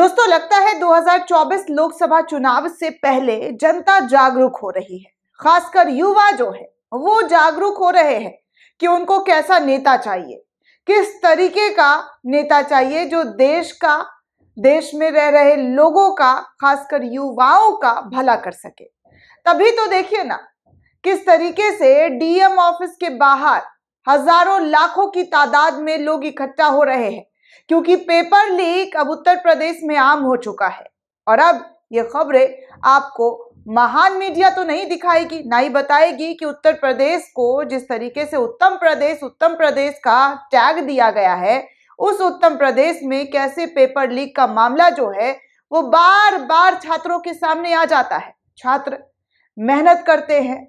दोस्तों लगता है 2024 लोकसभा चुनाव से पहले जनता जागरूक हो रही है खासकर युवा जो है वो जागरूक हो रहे हैं कि उनको कैसा नेता चाहिए किस तरीके का नेता चाहिए जो देश का देश में रह रहे लोगों का खासकर युवाओं का भला कर सके तभी तो देखिए ना किस तरीके से डीएम ऑफिस के बाहर हजारों लाखों की तादाद में लोग इकट्ठा हो रहे हैं क्योंकि पेपर लीक अब उत्तर प्रदेश में आम हो चुका है और अब ये खबरें आपको महान मीडिया तो नहीं दिखाएगी ना ही बताएगी कि उत्तर प्रदेश को जिस तरीके से उत्तम प्रदेश उत्तम प्रदेश का टैग दिया गया है उस उत्तम प्रदेश में कैसे पेपर लीक का मामला जो है वो बार बार छात्रों के सामने आ जाता है छात्र मेहनत करते हैं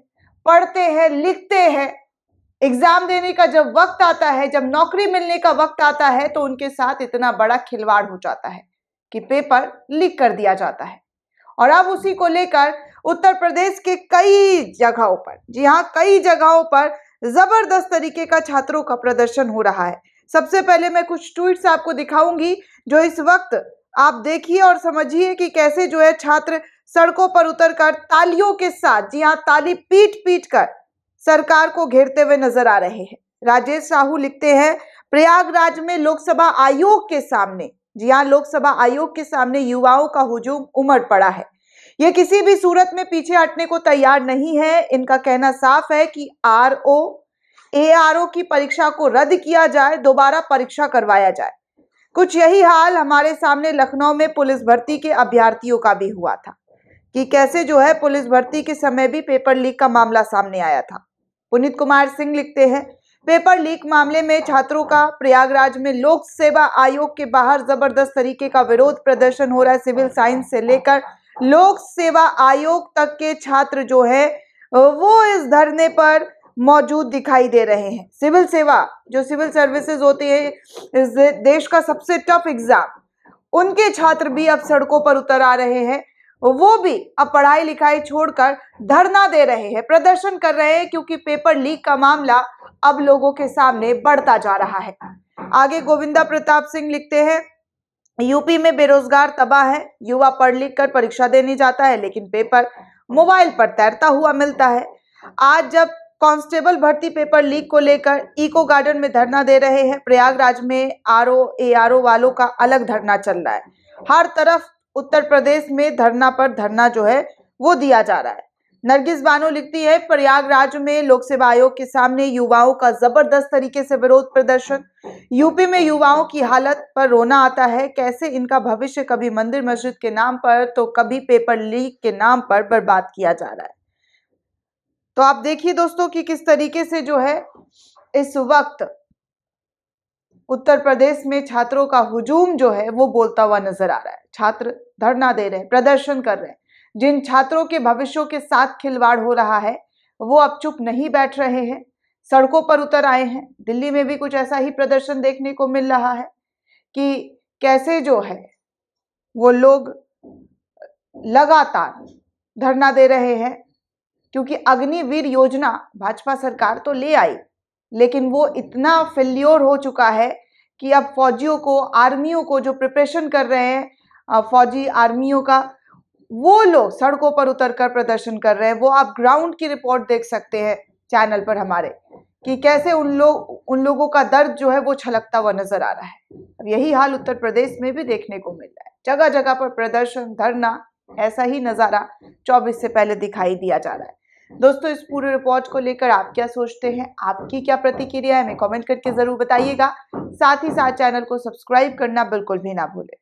पढ़ते हैं लिखते हैं एग्जाम देने का जब वक्त आता है जब नौकरी मिलने का वक्त आता है तो उनके साथ इतना बड़ा खिलवाड़ हो जाता है कि पेपर लीक कर दिया जाता है और अब उसी को लेकर उत्तर प्रदेश के कई जगहों पर जी हाँ कई जगहों पर जबरदस्त तरीके का छात्रों का प्रदर्शन हो रहा है सबसे पहले मैं कुछ ट्वीट्स आपको दिखाऊंगी जो इस वक्त आप देखिए और समझिए कि कैसे जो है छात्र सड़कों पर उतरकर तालियों के साथ जी हाँ ताली पीट पीट कर सरकार को घेरते हुए नजर आ रहे हैं राजेश साहू लिखते हैं प्रयागराज में लोकसभा आयोग के सामने जी हाँ लोकसभा आयोग के सामने युवाओं का हुजूम उमड़ पड़ा है ये किसी भी सूरत में पीछे हटने को तैयार नहीं है इनका कहना साफ है कि R O A R O की परीक्षा को रद्द किया जाए दोबारा परीक्षा करवाया जाए कुछ यही हाल हमारे सामने लखनऊ में पुलिस भर्ती के अभ्यर्थियों का भी हुआ था कि कैसे जो है पुलिस भर्ती के समय भी पेपर लीक का मामला सामने आया था पुनीत कुमार सिंह लिखते हैं पेपर लीक मामले में छात्रों का प्रयागराज में लोक सेवा आयोग के बाहर जबरदस्त तरीके का विरोध प्रदर्शन हो रहा है सिविल साइंस से लेकर लोक सेवा आयोग तक के छात्र जो है वो इस धरने पर मौजूद दिखाई दे रहे हैं सिविल सेवा जो सिविल सर्विसेज होती है इस देश का सबसे टफ एग्जाम उनके छात्र भी अब सड़कों पर उतर आ रहे हैं वो भी अब पढ़ाई लिखाई छोड़कर धरना दे रहे हैं प्रदर्शन कर रहे हैं क्योंकि पेपर लीक का मामला अब लोगों के सामने बढ़ता जा रहा है आगे गोविंदा प्रताप सिंह लिखते हैं यूपी में बेरोजगार तबाह है युवा पढ़ लिख कर परीक्षा देने जाता है लेकिन पेपर मोबाइल पर तैरता हुआ मिलता है आज जब कांस्टेबल भर्ती पेपर लीक को लेकर इको गार्डन में धरना दे रहे हैं प्रयागराज में R O A R O वालों का अलग धरना चल रहा है हर तरफ उत्तर प्रदेश में धरना पर धरना जो है वो दिया जा रहा है नरगिस बानो लिखती है प्रयागराज में लोक सेवा आयोग के सामने युवाओं का जबरदस्त तरीके से विरोध प्रदर्शन यूपी में युवाओं की हालत पर रोना आता है कैसे इनका भविष्य कभी मंदिर मस्जिद के नाम पर तो कभी पेपर लीक के नाम पर बर्बाद किया जा रहा है तो आप देखिए दोस्तों कि किस तरीके से जो है इस वक्त उत्तर प्रदेश में छात्रों का हुजूम जो है वो बोलता हुआ नजर आ रहा है छात्र धरना दे रहे हैं प्रदर्शन कर रहे हैं जिन छात्रों के भविष्यों के साथ खिलवाड़ हो रहा है वो अब चुप नहीं बैठ रहे हैं सड़कों पर उतर आए हैं दिल्ली में भी कुछ ऐसा ही प्रदर्शन देखने को मिल रहा है कि कैसे जो है वो लोग लगातार धरना दे रहे हैं क्योंकि अग्निवीर योजना भाजपा सरकार तो ले आई लेकिन वो इतना फेल्योर हो चुका है कि अब फौजियों को आर्मियों को जो प्रिपरेशन कर रहे हैं फौजी आर्मियों का वो लोग सड़कों पर उतर कर प्रदर्शन कर रहे हैं वो आप ग्राउंड की रिपोर्ट देख सकते हैं चैनल पर हमारे कि कैसे उन लोग उन लोगों का दर्द जो है वो छलकता हुआ नजर आ रहा है अब यही हाल उत्तर प्रदेश में भी देखने को मिल रहा है जगह जगह पर प्रदर्शन धरना ऐसा ही नज़ारा चौबीस से पहले दिखाई दिया जा रहा है दोस्तों इस पूरे रिपोर्ट को लेकर आप क्या सोचते हैं आपकी क्या प्रतिक्रिया है हमें कमेंट करके ज़रूर बताइएगा साथ ही साथ चैनल को सब्सक्राइब करना बिल्कुल भी ना भूलें